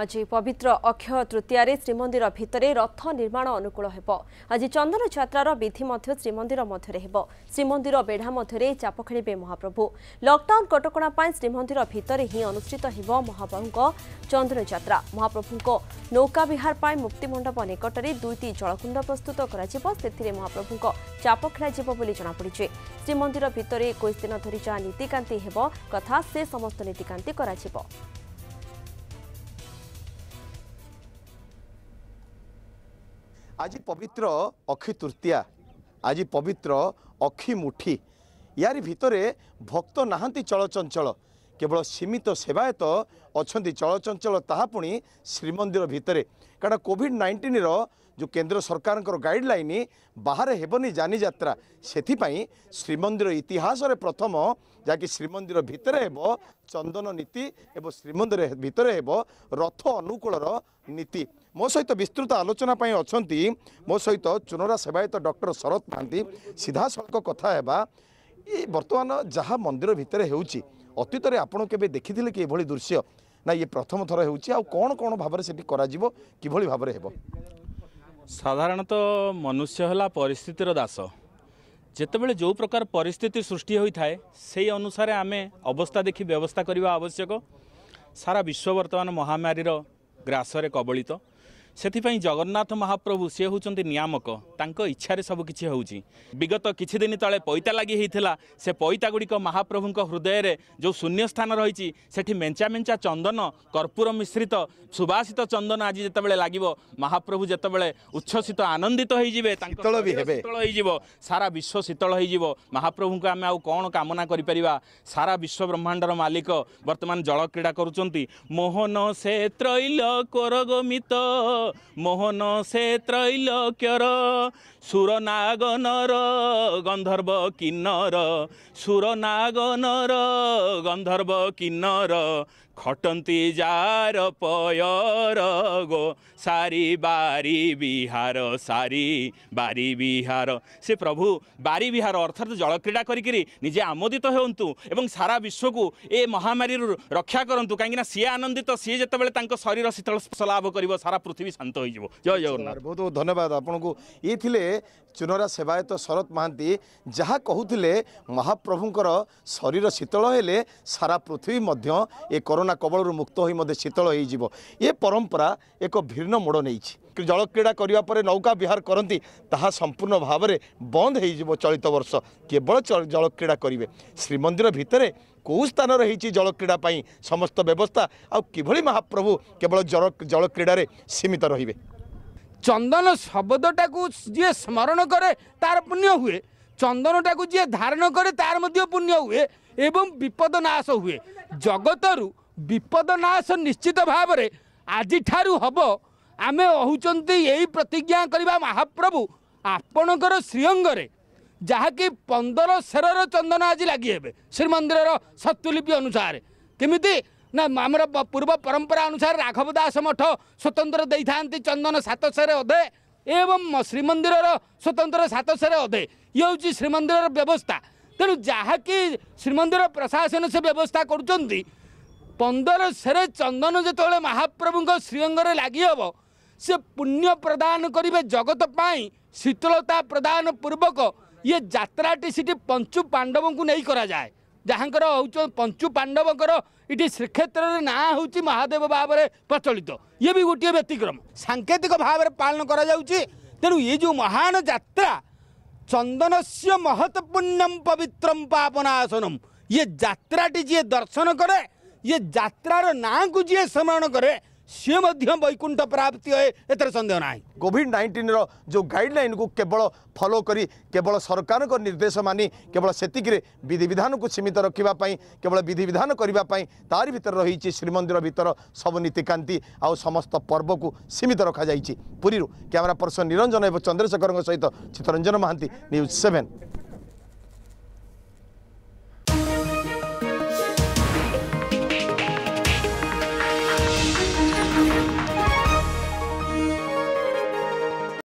ଆଜି ପବିତ୍ର ଅକ୍ଷୟ ତୃତୀୟାରେ ଶ୍ରୀମନ୍ଦିର ଭିତରେ ରଥ ନିର୍ମାଣ ଅନୁକୂଳ ହେବ ଆଜି ଚନ୍ଦନ ଯାତ୍ରାର ବିଧି ମଧ୍ୟ ଶ୍ରୀମନ୍ଦିର ମଧ୍ୟରେ ହେବ ଶ୍ରୀମନ୍ଦିର ବେଢ଼ା ମଧ୍ୟରେ ଚାପ ଖେଳିବେ ମହାପ୍ରଭୁ ଲକ୍ଡାଉନ୍ କଟକଣା ପାଇଁ ଶ୍ରୀମନ୍ଦିର ଭିତରେ ହିଁ ଅନୁଷ୍ଠିତ ହେବ ମହାପ୍ରଭୁଙ୍କ ଚନ୍ଦନଯାତ୍ରା ମହାପ୍ରଭୁଙ୍କ ନୌକା ବିହାର ପାଇଁ ମୁକ୍ତିମଣ୍ଡପ ନିକଟରେ ଦୁଇଟି ଜଳକୁଣ୍ଡ ପ୍ରସ୍ତୁତ କରାଯିବ ସେଥିରେ ମହାପ୍ରଭୁଙ୍କ ଚାପ ଖେଳାଯିବ ବୋଲି ଜଣାପଡ଼ିଛି ଶ୍ରୀମନ୍ଦିର ଭିତରେ ଏକୋଇଶ ଦିନ ଧରି ଯାହା ନୀତିକାନ୍ତି ହେବ କଥା ସେ ସମସ୍ତ ନୀତିକାନ୍ତି କରାଯିବ ଆଜି ପବିତ୍ର ଅକ୍ଷି ତୃତୀୟା ଆଜି ପବିତ୍ର ଅକ୍ଷି ମୁଠି ୟାରି ଭିତରେ ଭକ୍ତ ନାହାନ୍ତି ଚଳଚଞ୍ଚଳ କେବଳ ସୀମିତ ସେବାୟତ ଅଛନ୍ତି ଚଳଚଞ୍ଚଳ ତାହା ପୁଣି ଶ୍ରୀମନ୍ଦିର ଭିତରେ କାରଣ କୋଭିଡ଼ ନାଇଣ୍ଟିନ୍ର ଯେଉଁ କେନ୍ଦ୍ର ସରକାରଙ୍କର ଗାଇଡ଼ଲାଇନ୍ ବାହାରେ ହେବନି ଯାନିଯାତ୍ରା ସେଥିପାଇଁ ଶ୍ରୀମନ୍ଦିର ଇତିହାସରେ ପ୍ରଥମ ଯାହାକି ଶ୍ରୀମନ୍ଦିର ଭିତରେ ହେବ ଚନ୍ଦନ ନୀତି ଏବଂ ଶ୍ରୀମନ୍ଦିର ଭିତରେ ହେବ ରଥ ଅନୁକୂଳର ନୀତି ମୋ ସହିତ ବିସ୍ତୃତ ଆଲୋଚନା ପାଇଁ ଅଛନ୍ତି ମୋ ସହିତ ଚୁନରା ସେବାୟତ ଡକ୍ଟର ଶରତ ମହାନ୍ତି ସିଧାସଳଖ କଥା ହେବା ଏ ବର୍ତ୍ତମାନ ଯାହା ମନ୍ଦିର ଭିତରେ ହେଉଛି ଅତୀତରେ ଆପଣ କେବେ ଦେଖିଥିଲେ କି ଏଭଳି ଦୃଶ୍ୟ ନା ଇଏ ପ୍ରଥମ ଥର ହେଉଛି ଆଉ କ'ଣ କ'ଣ ଭାବରେ ସେଠି କରାଯିବ କିଭଳି ଭାବରେ ହେବ ସାଧାରଣତଃ ମନୁଷ୍ୟ ହେଲା ପରିସ୍ଥିତିର ଦାସ ଯେତେବେଳେ ଯେଉଁ ପ୍ରକାର ପରିସ୍ଥିତି ସୃଷ୍ଟି ହୋଇଥାଏ ସେହି ଅନୁସାରେ ଆମେ ଅବସ୍ଥା ଦେଖି ବ୍ୟବସ୍ଥା କରିବା ଆବଶ୍ୟକ ସାରା ବିଶ୍ୱ ବର୍ତ୍ତମାନ ମହାମାରୀର ଗ୍ରାସରେ କବଳିତ ସେଥିପାଇଁ ଜଗନ୍ନାଥ ମହାପ୍ରଭୁ ସିଏ ହେଉଛନ୍ତି ନିୟାମକ ତାଙ୍କ ଇଚ୍ଛାରେ ସବୁକିଛି ହେଉଛି ବିଗତ କିଛି ଦିନ ତଳେ ପଇତା ଲାଗି ହେଇଥିଲା ସେ ପଇତା ଗୁଡ଼ିକ ମହାପ୍ରଭୁଙ୍କ ହୃଦୟରେ ଯେଉଁ ଶୂନ୍ୟ ସ୍ଥାନ ରହିଛି ସେଠି ମେଞ୍ଚା ମେଞ୍ଚା ଚନ୍ଦନ କର୍ପୂର ମିଶ୍ରିତ ସୁବାସିତ ଚନ୍ଦନ ଆଜି ଯେତେବେଳେ ଲାଗିବ ମହାପ୍ରଭୁ ଯେତେବେଳେ ଉଚ୍ଛ୍ୱସିତ ଆନନ୍ଦିତ ହେଇଯିବେ ଶୀତଳ ବି ହେବେ ଶୀତଳ ହେଇଯିବ ସାରା ବିଶ୍ୱ ଶୀତଳ ହେଇଯିବ ମହାପ୍ରଭୁଙ୍କୁ ଆମେ ଆଉ କ'ଣ କାମନା କରିପାରିବା ସାରା ବିଶ୍ୱ ବ୍ରହ୍ମାଣ୍ଡର ମାଲିକ ବର୍ତ୍ତମାନ ଜଳ କ୍ରୀଡ଼ା କରୁଛନ୍ତି ମୋହନ ସେ ତ୍ରୈଲ କରଗମିତ ମୋହନ ସେ ତ୍ରୈଲକ୍ୟର ସୁର ନାଗନର ଗନ୍ଧର୍ବ କିନ୍ନର ସୁର ନାଗନର ଗନ୍ଧର୍ବ କିନ୍ନର ଖଟନ୍ତି ଯାର ପୟର ଗୋ ସାରି ବାରି ବିହାର ସାରି ବାରି ବିହାର ସେ ପ୍ରଭୁ ବାରି ବିହାର ଅର୍ଥାତ୍ ଜଳ କ୍ରୀଡ଼ା କରିକିରି ନିଜେ ଆମୋଦିତ ହୁଅନ୍ତୁ ଏବଂ ସାରା ବିଶ୍ୱକୁ ଏ ମହାମାରୀରୁ ରକ୍ଷା କରନ୍ତୁ କାହିଁକିନା ସିଏ ଆନନ୍ଦିତ ସିଏ ଯେତେବେଳେ ତାଙ୍କ ଶରୀର ଶୀତଳ ସ୍ପର୍ଶ ଲାଭ କରିବ ସାରା ପୃଥିବୀ ଶାନ୍ତ ହୋଇଯିବ ଜୟ ଜଗନ୍ନାଥ ବହୁତ ବହୁତ ଧନ୍ୟବାଦ ଆପଣଙ୍କୁ ଇଏ ଥିଲେ ଚୁନରା ସେବାୟତ ଶରତ ମହାନ୍ତି ଯାହା କହୁଥିଲେ ମହାପ୍ରଭୁଙ୍କର ଶରୀର ଶୀତଳ ହେଲେ ସାରା ପୃଥିବୀ ମଧ୍ୟ ଏ କରୋନା କରୋନା କବଳରୁ ମୁକ୍ତ ହୋଇ ମଧ୍ୟ ଶୀତଳ ହୋଇଯିବ ଏ ପରମ୍ପରା ଏକ ଭିନ୍ନ ମୋଡ଼ ନେଇଛି ଜଳ କ୍ରୀଡ଼ା କରିବା ପରେ ନୌକା ବିହାର କରନ୍ତି ତାହା ସମ୍ପୂର୍ଣ୍ଣ ଭାବରେ ବନ୍ଦ ହୋଇଯିବ ଚଳିତ ବର୍ଷ କେବଳ ଜଳ କ୍ରୀଡ଼ା କରିବେ ଶ୍ରୀମନ୍ଦିର ଭିତରେ କେଉଁ ସ୍ଥାନରେ ହୋଇଛି ଜଳକ୍ରୀଡ଼ା ପାଇଁ ସମସ୍ତ ବ୍ୟବସ୍ଥା ଆଉ କିଭଳି ମହାପ୍ରଭୁ କେବଳ ଜଳ କ୍ରୀଡ଼ାରେ ସୀମିତ ରହିବେ ଚନ୍ଦନ ଶବ୍ଦଟାକୁ ଯିଏ ସ୍ମରଣ କରେ ତାର ପୁଣ୍ୟ ହୁଏ ଚନ୍ଦନଟାକୁ ଯିଏ ଧାରଣ କରେ ତାର ମଧ୍ୟ ପୁଣ୍ୟ ହୁଏ ଏବଂ ବିପଦ ନାଶ ହୁଏ ଜଗତରୁ ବିପଦ ନାଶ ନିଶ୍ଚିତ ଭାବରେ ଆଜିଠାରୁ ହେବ ଆମେ ହେଉଛନ୍ତି ଏହି ପ୍ରତିଜ୍ଞା କରିବା ମହାପ୍ରଭୁ ଆପଣଙ୍କର ଶ୍ରୀଅଙ୍ଗରେ ଯାହାକି ପନ୍ଦର ଶେରର ଚନ୍ଦନ ଆଜି ଲାଗି ହେବେ ଶ୍ରୀମନ୍ଦିରର ସତ୍ୟଲିପି ଅନୁସାରେ କେମିତି ନା ଆମର ପୂର୍ବ ପରମ୍ପରା ଅନୁସାରେ ରାଘବ ଦାସ ମଠ ସ୍ୱତନ୍ତ୍ର ଦେଇଥାନ୍ତି ଚନ୍ଦନ ସାତ ଶେର ଅଧେ ଏବଂ ଶ୍ରୀମନ୍ଦିରର ସ୍ୱତନ୍ତ୍ର ସାତ ଶେର ଅଧେ ଇଏ ହେଉଛି ଶ୍ରୀମନ୍ଦିରର ବ୍ୟବସ୍ଥା ତେଣୁ ଯାହାକି ଶ୍ରୀମନ୍ଦିର ପ୍ରଶାସନ ସେ ବ୍ୟବସ୍ଥା କରୁଛନ୍ତି ପନ୍ଦର ସେରେ ଚନ୍ଦନ ଯେତେବେଳେ ମହାପ୍ରଭୁଙ୍କ ଶ୍ରୀଅଙ୍ଗରେ ଲାଗିହେବ ସେ ପୁଣ୍ୟ ପ୍ରଦାନ କରିବେ ଜଗତ ପାଇଁ ଶୀତଳତା ପ୍ରଦାନ ପୂର୍ବକ ଇଏ ଯାତ୍ରାଟି ସେଠି ପଞ୍ଚୁ ପାଣ୍ଡବଙ୍କୁ ନେଇ କରାଯାଏ ଯାହାଙ୍କର ହେଉଛନ୍ତି ପଞ୍ଚୁ ପାଣ୍ଡବଙ୍କର ଏଠି ଶ୍ରୀକ୍ଷେତ୍ରରେ ନାଁ ହେଉଛି ମହାଦେବ ଭାବରେ ପ୍ରଚଳିତ ଇଏ ବି ଗୋଟିଏ ବ୍ୟତିକ୍ରମ ସାଙ୍କେତିକ ଭାବରେ ପାଳନ କରାଯାଉଛି ତେଣୁ ଏ ଯେଉଁ ମହାନ ଯାତ୍ରା ଚନ୍ଦନସ୍ୟ ମହତ ପୁଣ୍ୟମ୍ ପବିତ୍ରମ୍ ପାପନାସନମ୍ ଇଏ ଯାତ୍ରାଟି ଯିଏ ଦର୍ଶନ କରେ ଇଏ ଯାତ୍ରାର ନାଁକୁ ଯିଏ ସ୍ମରଣ କରେ ସିଏ ମଧ୍ୟ ବୈକୁଣ୍ଠ ପ୍ରାପ୍ତି ହୁଏ ଏଥିରେ ସନ୍ଦେହ ନାହିଁ କୋଭିଡ଼ ନାଇଣ୍ଟିନ୍ର ଯେଉଁ ଗାଇଡ଼ଲାଇନ୍କୁ କେବଳ ଫଲୋ କରି କେବଳ ସରକାରଙ୍କ ନିର୍ଦ୍ଦେଶ ମାନି କେବଳ ସେତିକିରେ ବିଧିବିଧାନକୁ ସୀମିତ ରଖିବା ପାଇଁ କେବଳ ବିଧିବିଧାନ କରିବା ପାଇଁ ତାରି ଭିତରେ ରହିଛି ଶ୍ରୀମନ୍ଦିର ଭିତର ସବୁ ନୀତିକାନ୍ତି ଆଉ ସମସ୍ତ ପର୍ବକୁ ସୀମିତ ରଖାଯାଇଛି ପୁରୀରୁ କ୍ୟାମେରା ପର୍ସନ୍ ନିରଞ୍ଜନ ଏବଂ ଚନ୍ଦ୍ରଶେଖରଙ୍କ ସହିତ ଚିତ୍ତରଞ୍ଜନ ମହାନ୍ତି ନ୍ୟୁଜ୍ ସେଭେନ୍